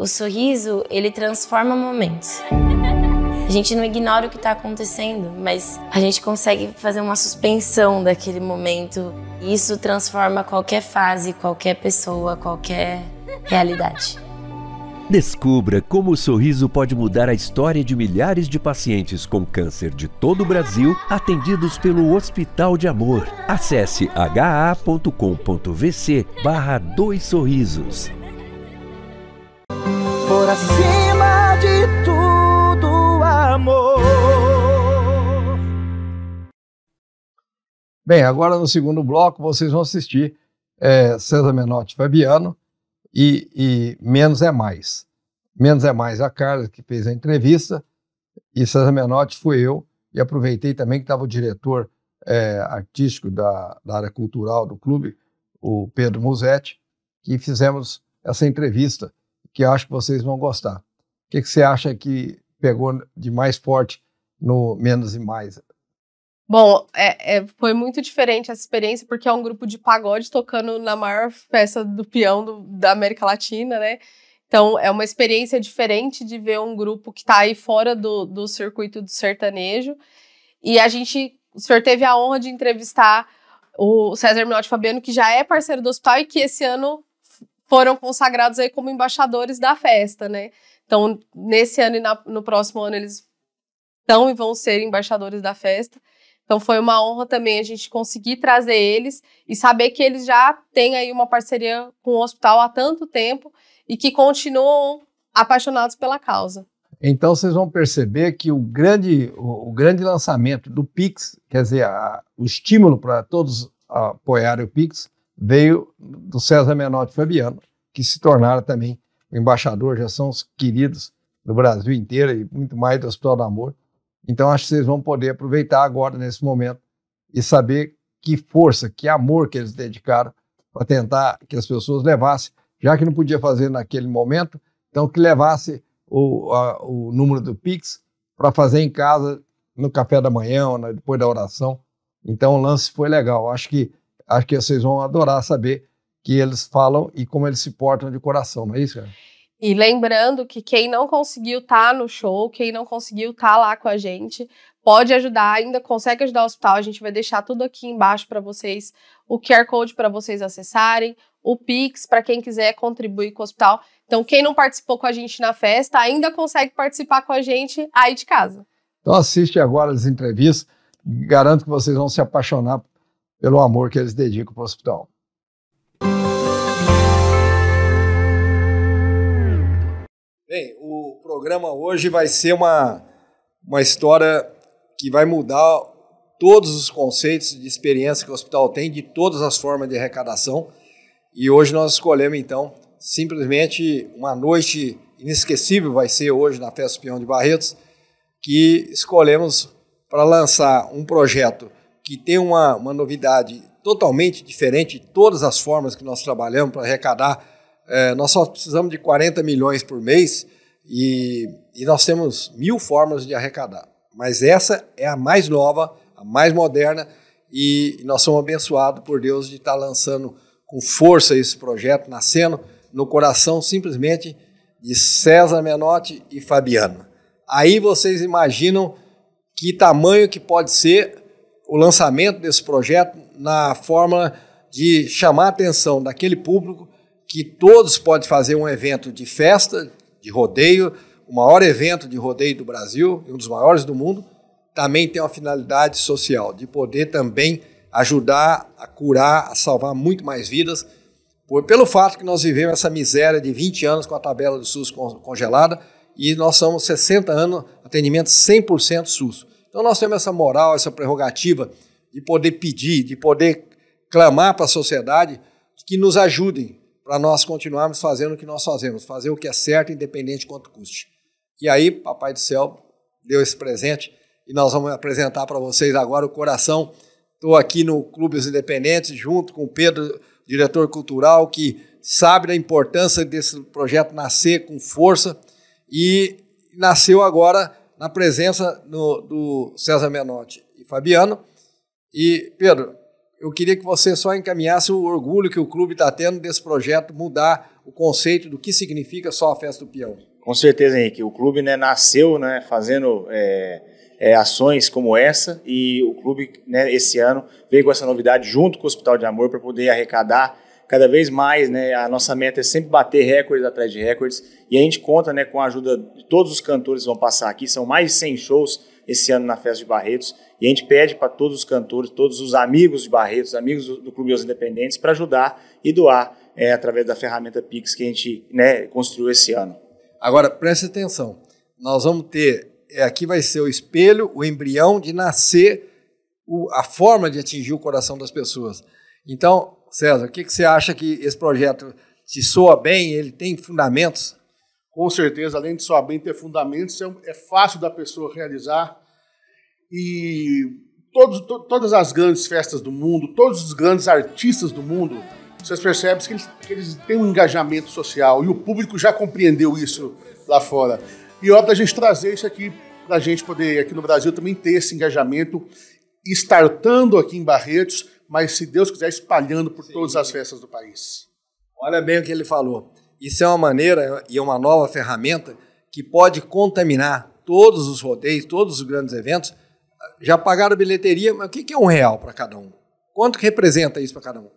O sorriso, ele transforma momentos. A gente não ignora o que está acontecendo, mas a gente consegue fazer uma suspensão daquele momento. Isso transforma qualquer fase, qualquer pessoa, qualquer realidade. Descubra como o sorriso pode mudar a história de milhares de pacientes com câncer de todo o Brasil atendidos pelo Hospital de Amor. Acesse ha.com.vc barra dois sorrisos por acima de tudo, amor. Bem, agora no segundo bloco vocês vão assistir é, César Menotti Fabiano e, e Menos é Mais. Menos é Mais a Carla que fez a entrevista e César Menotti fui eu e aproveitei também que estava o diretor é, artístico da, da, área cultural do clube, o Pedro Musetti, que fizemos essa entrevista que acho que vocês vão gostar. O que, que você acha que pegou de mais forte no Menos e Mais? Bom, é, é, foi muito diferente essa experiência, porque é um grupo de pagode tocando na maior festa do peão do, da América Latina, né? Então, é uma experiência diferente de ver um grupo que está aí fora do, do circuito do sertanejo. E a gente, o senhor teve a honra de entrevistar o César Minotti Fabiano, que já é parceiro do hospital e que esse ano foram consagrados aí como embaixadores da festa, né? Então, nesse ano e na, no próximo ano eles estão e vão ser embaixadores da festa. Então foi uma honra também a gente conseguir trazer eles e saber que eles já têm aí uma parceria com o hospital há tanto tempo e que continuam apaixonados pela causa. Então vocês vão perceber que o grande, o, o grande lançamento do Pix, quer dizer, a, o estímulo para todos apoiarem o Pix, veio do César Menotti Fabiano, que se tornaram também embaixador, já são os queridos do Brasil inteiro e muito mais do Hospital do Amor. Então acho que vocês vão poder aproveitar agora, nesse momento, e saber que força, que amor que eles dedicaram para tentar que as pessoas levassem, já que não podia fazer naquele momento, então que levasse o, a, o número do Pix para fazer em casa no café da manhã, ou na, depois da oração. Então o lance foi legal. Acho que Acho que vocês vão adorar saber que eles falam e como eles se portam de coração, não é isso, cara? E lembrando que quem não conseguiu estar tá no show, quem não conseguiu estar tá lá com a gente, pode ajudar, ainda consegue ajudar o hospital. A gente vai deixar tudo aqui embaixo para vocês, o QR Code para vocês acessarem, o Pix para quem quiser contribuir com o hospital. Então, quem não participou com a gente na festa, ainda consegue participar com a gente aí de casa. Então, assiste agora as entrevistas. Garanto que vocês vão se apaixonar pelo amor que eles dedicam para o hospital. Bem, o programa hoje vai ser uma, uma história que vai mudar todos os conceitos de experiência que o hospital tem, de todas as formas de arrecadação. E hoje nós escolhemos, então, simplesmente uma noite inesquecível vai ser hoje na Festa Peão de Barretos, que escolhemos para lançar um projeto que tem uma, uma novidade totalmente diferente de todas as formas que nós trabalhamos para arrecadar. É, nós só precisamos de 40 milhões por mês e, e nós temos mil formas de arrecadar. Mas essa é a mais nova, a mais moderna e nós somos abençoados por Deus de estar lançando com força esse projeto, nascendo no coração simplesmente de César Menotti e Fabiano. Aí vocês imaginam que tamanho que pode ser o lançamento desse projeto na forma de chamar a atenção daquele público que todos podem fazer um evento de festa, de rodeio, o maior evento de rodeio do Brasil, um dos maiores do mundo, também tem uma finalidade social, de poder também ajudar a curar, a salvar muito mais vidas, por, pelo fato que nós vivemos essa miséria de 20 anos com a tabela do SUS congelada, e nós somos 60 anos, atendimento 100% SUS. Então nós temos essa moral, essa prerrogativa de poder pedir, de poder clamar para a sociedade que nos ajudem para nós continuarmos fazendo o que nós fazemos, fazer o que é certo, independente de quanto custe. E aí, Papai do Céu deu esse presente e nós vamos apresentar para vocês agora o coração. Estou aqui no dos Independentes, junto com o Pedro, diretor cultural, que sabe da importância desse projeto nascer com força e nasceu agora na presença do César Menotti e Fabiano. E, Pedro, eu queria que você só encaminhasse o orgulho que o clube está tendo desse projeto, mudar o conceito do que significa só a festa do peão. Com certeza, Henrique. O clube né, nasceu né, fazendo é, é, ações como essa e o clube, né, esse ano, veio com essa novidade junto com o Hospital de Amor para poder arrecadar cada vez mais, né, a nossa meta é sempre bater recordes atrás de recordes e a gente conta, né, com a ajuda de todos os cantores que vão passar aqui, são mais de 100 shows esse ano na Festa de Barretos e a gente pede para todos os cantores, todos os amigos de Barretos, amigos do, do Clube dos Independentes para ajudar e doar é, através da ferramenta Pix que a gente, né, construiu esse ano. Agora, preste atenção, nós vamos ter, é, aqui vai ser o espelho, o embrião de nascer o, a forma de atingir o coração das pessoas. Então, César, o que, que você acha que esse projeto se soa bem, ele tem fundamentos? Com certeza, além de soar bem, ter fundamentos, é, é fácil da pessoa realizar. E todos, to, todas as grandes festas do mundo, todos os grandes artistas do mundo, vocês percebem que eles, que eles têm um engajamento social e o público já compreendeu isso lá fora. E óbvio é a gente trazer isso aqui para a gente poder, aqui no Brasil, também ter esse engajamento, estartando aqui em Barretos, mas se Deus quiser, espalhando por Sim. todas as festas do país. Olha bem o que ele falou. Isso é uma maneira e é uma nova ferramenta que pode contaminar todos os rodeios, todos os grandes eventos. Já pagaram bilheteria, mas o que é um real para cada um? Quanto que representa isso para cada um?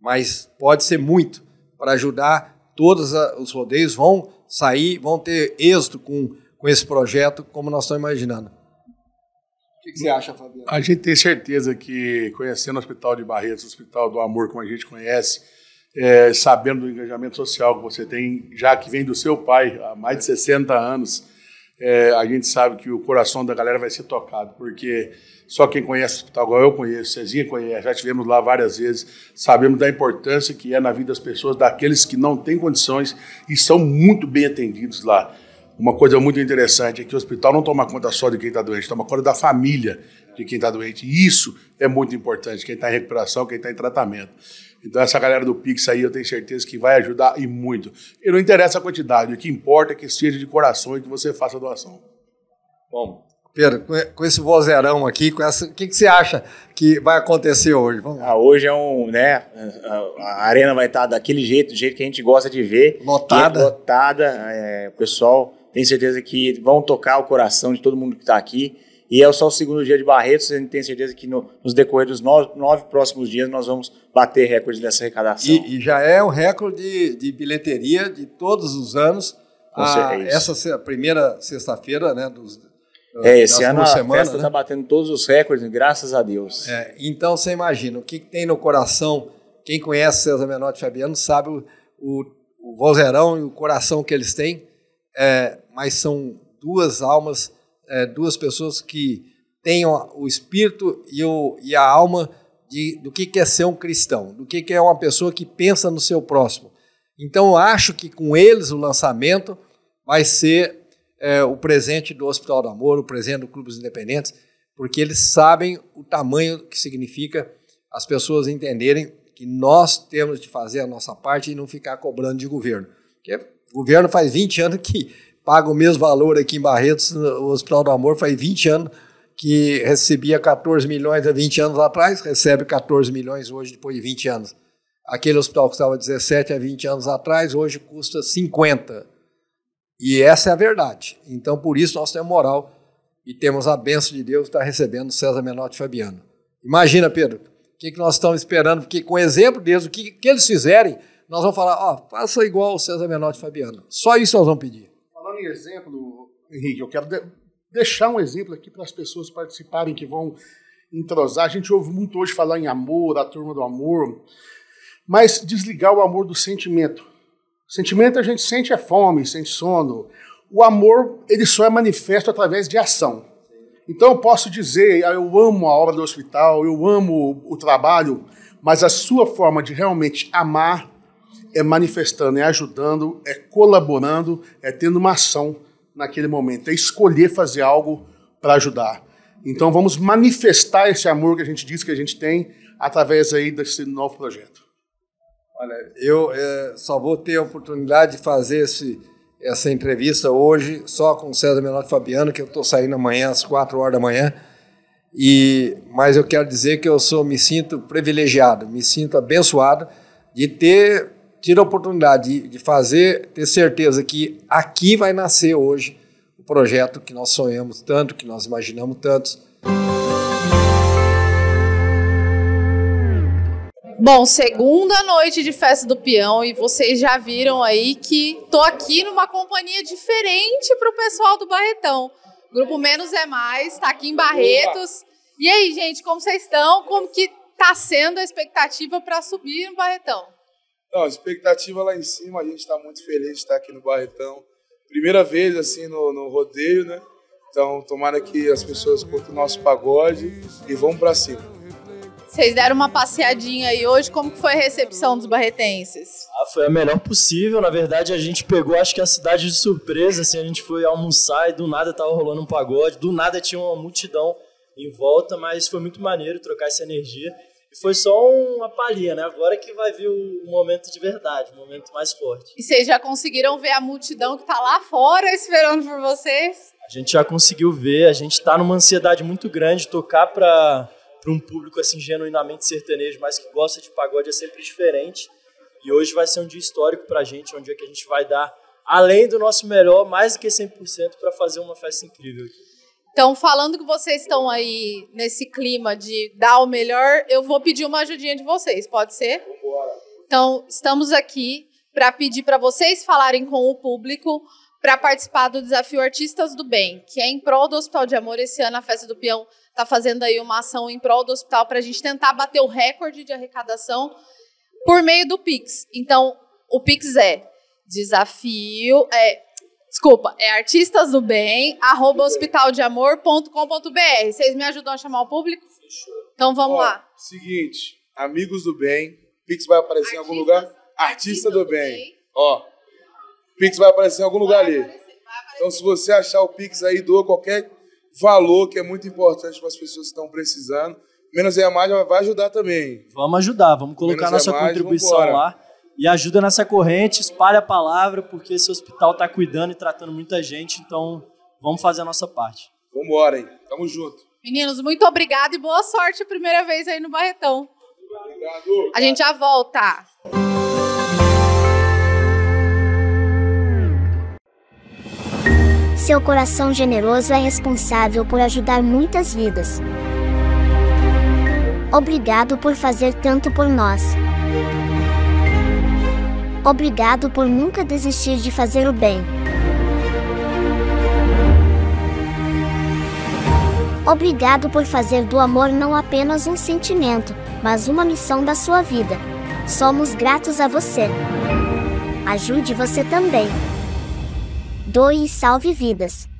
Mas pode ser muito para ajudar todos os rodeios vão sair, vão ter êxito com, com esse projeto, como nós estamos imaginando. O que você acha, Fabiano? A gente tem certeza que, conhecendo o Hospital de Barretos, o Hospital do Amor, como a gente conhece, é, sabendo do engajamento social que você tem, já que vem do seu pai há mais de 60 anos, é, a gente sabe que o coração da galera vai ser tocado, porque só quem conhece o hospital, igual eu conheço, Cezinha conhece, já estivemos lá várias vezes, sabemos da importância que é na vida das pessoas, daqueles que não têm condições e são muito bem atendidos lá. Uma coisa muito interessante é que o hospital não toma conta só de quem está doente, toma conta da família de quem está doente. E isso é muito importante, quem está em recuperação, quem está em tratamento. Então, essa galera do Pix aí, eu tenho certeza que vai ajudar e muito. E não interessa a quantidade, o que importa é que seja de coração e que você faça a doação. Bom, Pedro, com esse vozerão aqui, com essa, o que, que você acha que vai acontecer hoje? Ah, hoje é um, né? A arena vai estar tá daquele jeito, do jeito que a gente gosta de ver. Lotada. É lotada, é, o pessoal tenho certeza que vão tocar o coração de todo mundo que está aqui. E é só o segundo dia de Barretos, a gente tem certeza que no, nos decorrer dos nove, nove, próximos dias nós vamos bater recorde dessa arrecadação. E, e já é o recorde de, de bilheteria de todos os anos. Ah, é a, é essa primeira sexta-feira, né? Dos, eh, é, esse ano a semana, festa está né? batendo todos os recordes, graças a Deus. É, então você imagina, o que, que, tem no coração, quem conhece César Menotti e Fabiano sabe o, o, o vozerão e o coração que eles têm. É, mas são duas almas, é, duas pessoas que têm o espírito e, o, e a alma de, do que, que é ser um cristão, do que, que é uma pessoa que pensa no seu próximo. Então, eu acho que com eles o lançamento vai ser é, o presente do Hospital do Amor, o presente do Clube dos Independentes, porque eles sabem o tamanho que significa as pessoas entenderem que nós temos de fazer a nossa parte e não ficar cobrando de governo. Porque o governo faz 20 anos que paga o mesmo valor aqui em Barretos, o Hospital do Amor faz 20 anos que recebia 14 milhões há 20 anos atrás, recebe 14 milhões hoje, depois de 20 anos. Aquele hospital que estava 17 há 20 anos atrás, hoje custa 50. E essa é a verdade. Então, por isso, nós temos moral e temos a bênção de Deus estar recebendo César Menotti Fabiano. Imagina, Pedro, o que, que nós estamos esperando? Porque, com exemplo deles, o que, que eles fizerem, nós vamos falar: ó, oh, faça igual o César Menotti Fabiano. Só isso nós vamos pedir em exemplo, Henrique, eu quero de deixar um exemplo aqui para as pessoas participarem que vão entrosar. A gente ouve muito hoje falar em amor, a turma do amor, mas desligar o amor do sentimento. Sentimento a gente sente é fome, sente sono. O amor, ele só é manifesto através de ação. Então eu posso dizer, ah, eu amo a obra do hospital, eu amo o trabalho, mas a sua forma de realmente amar é manifestando, é ajudando, é colaborando, é tendo uma ação naquele momento, é escolher fazer algo para ajudar. Então vamos manifestar esse amor que a gente diz que a gente tem através aí desse novo projeto. Olha, eu é, só vou ter a oportunidade de fazer esse, essa entrevista hoje só com o César e Fabiano, que eu estou saindo amanhã às 4 horas da manhã. E, mas eu quero dizer que eu sou, me sinto privilegiado, me sinto abençoado de ter tira a oportunidade de, de fazer, ter certeza que aqui vai nascer hoje o projeto que nós sonhamos tanto, que nós imaginamos tanto. Bom, segunda noite de festa do peão e vocês já viram aí que tô aqui numa companhia diferente para o pessoal do Barretão. grupo Menos é Mais está aqui em Barretos. E aí, gente, como vocês estão? Como que tá sendo a expectativa para subir no Barretão? Não, expectativa lá em cima, a gente está muito feliz de estar aqui no Barretão. Primeira vez, assim, no, no rodeio, né? Então, tomara que as pessoas curtam o nosso pagode e vão para cima. Vocês deram uma passeadinha aí hoje, como que foi a recepção dos barretenses? Ah, foi a melhor possível, na verdade a gente pegou acho que a cidade de surpresa, assim, a gente foi almoçar e do nada tava rolando um pagode, do nada tinha uma multidão em volta, mas foi muito maneiro trocar essa energia e foi só uma palhinha, né? Agora que vai vir o momento de verdade, o momento mais forte. E vocês já conseguiram ver a multidão que está lá fora esperando por vocês? A gente já conseguiu ver, a gente está numa ansiedade muito grande, tocar para um público assim genuinamente sertanejo, mas que gosta de pagode é sempre diferente. E hoje vai ser um dia histórico para a gente, um dia é que a gente vai dar, além do nosso melhor, mais do que 100% para fazer uma festa incrível aqui. Então, falando que vocês estão aí nesse clima de dar o melhor, eu vou pedir uma ajudinha de vocês, pode ser? Então, estamos aqui para pedir para vocês falarem com o público para participar do desafio Artistas do Bem, que é em prol do Hospital de Amor. Esse ano a Festa do Peão está fazendo aí uma ação em prol do hospital para a gente tentar bater o recorde de arrecadação por meio do Pix. Então, o Pix é desafio, é Desculpa, é artistas do bem, arroba hospitaldeamor.com.br. Vocês me ajudam a chamar o público? Fechou. Então vamos Ó, lá. Seguinte, amigos do bem, Pix vai aparecer em algum lugar? Artista, artista do, do bem. bem. Ó, Pix vai aparecer em algum vai lugar aparecer, ali. Então se você achar o Pix aí, doa qualquer valor que é muito importante para as pessoas que estão precisando. Menos é a mais vai ajudar também. Vamos ajudar, vamos colocar Menos é nossa é mais, contribuição lá e ajuda nessa corrente, espalha a palavra, porque esse hospital está cuidando e tratando muita gente, então vamos fazer a nossa parte. Vamos embora, hein? Tamo junto. Meninos, muito obrigado e boa sorte a primeira vez aí no Barretão. Obrigado. obrigado. A gente já volta. Seu coração generoso é responsável por ajudar muitas vidas. Obrigado por fazer tanto por nós. Obrigado por nunca desistir de fazer o bem. Obrigado por fazer do amor não apenas um sentimento, mas uma missão da sua vida. Somos gratos a você. Ajude você também. Doe e salve vidas.